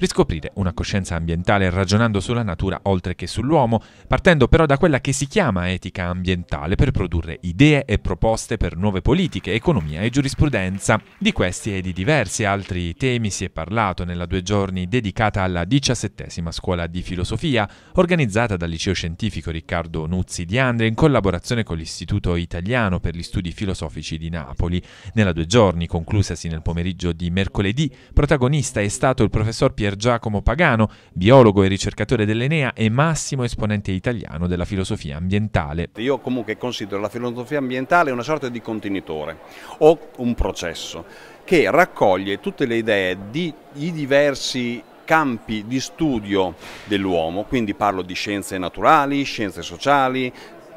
Riscoprire una coscienza ambientale ragionando sulla natura oltre che sull'uomo, partendo però da quella che si chiama etica ambientale per produrre idee e proposte per nuove politiche, economia e giurisprudenza. Di questi e di diversi altri temi si è parlato nella due giorni dedicata alla diciassettesima scuola di filosofia, organizzata dal liceo scientifico Riccardo Nuzzi di Andre in collaborazione con l'Istituto Italiano per gli Studi Filosofici di Napoli. Nella due giorni, conclusasi nel pomeriggio di mercoledì, protagonista è stato il professor Pierre Pier Giacomo Pagano, biologo e ricercatore dell'Enea e massimo esponente italiano della filosofia ambientale. Io comunque considero la filosofia ambientale una sorta di contenitore o un processo che raccoglie tutte le idee di i diversi campi di studio dell'uomo, quindi parlo di scienze naturali, scienze sociali,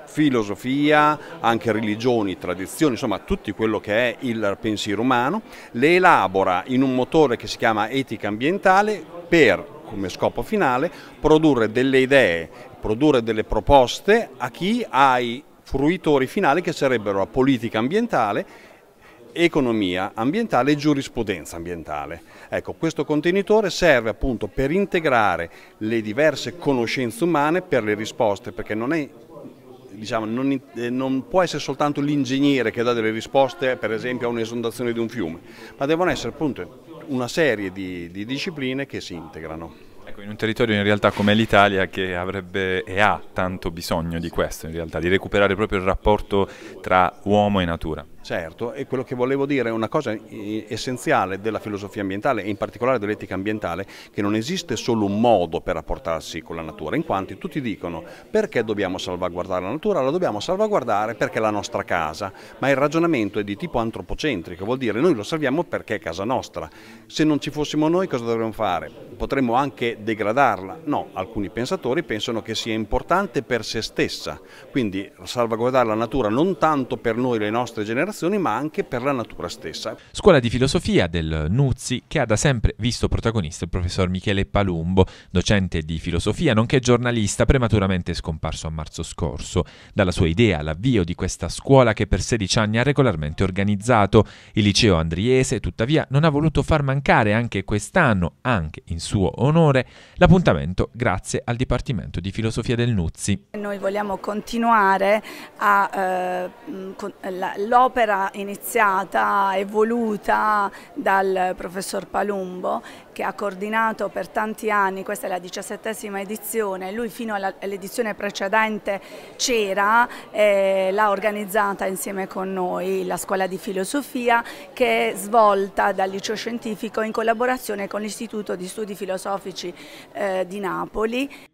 filosofia, anche religioni, tradizioni, insomma tutto quello che è il pensiero umano, le elabora in un motore che si chiama etica ambientale per, come scopo finale, produrre delle idee, produrre delle proposte a chi ha i fruitori finali che sarebbero la politica ambientale economia ambientale e giurisprudenza ambientale. Ecco, questo contenitore serve appunto per integrare le diverse conoscenze umane per le risposte, perché non è diciamo, non, eh, non, può essere soltanto l'ingegnere che dà delle risposte per esempio a un'esondazione di un fiume, ma devono essere appunto una serie di, di discipline che si integrano. Ecco, in un territorio in realtà come l'Italia che avrebbe e ha tanto bisogno di questo in realtà, di recuperare proprio il rapporto tra uomo e natura. Certo, e quello che volevo dire è una cosa eh, essenziale della filosofia ambientale e in particolare dell'etica ambientale, che non esiste solo un modo per rapportarsi con la natura, in quanto tutti dicono perché dobbiamo salvaguardare la natura, la dobbiamo salvaguardare perché è la nostra casa, ma il ragionamento è di tipo antropocentrico, vuol dire noi lo salviamo perché è casa nostra. Se non ci fossimo noi cosa dovremmo fare? Potremmo anche degradarla? No, alcuni pensatori pensano che sia importante per se stessa, quindi salvaguardare la natura non tanto per noi, le nostre generazioni, generazioni ma anche per la natura stessa. Scuola di filosofia del Nuzzi che ha da sempre visto protagonista il professor Michele Palumbo, docente di filosofia nonché giornalista prematuramente scomparso a marzo scorso. Dalla sua idea all'avvio di questa scuola che per 16 anni ha regolarmente organizzato il liceo andriese, tuttavia non ha voluto far mancare anche quest'anno, anche in suo onore, l'appuntamento grazie al Dipartimento di Filosofia del Nuzzi. Noi vogliamo continuare eh, l'opera un'opera iniziata e voluta dal professor Palumbo che ha coordinato per tanti anni, questa è la diciassettesima edizione, lui fino all'edizione precedente c'era, eh, l'ha organizzata insieme con noi la scuola di filosofia che è svolta dal liceo scientifico in collaborazione con l'Istituto di Studi Filosofici eh, di Napoli.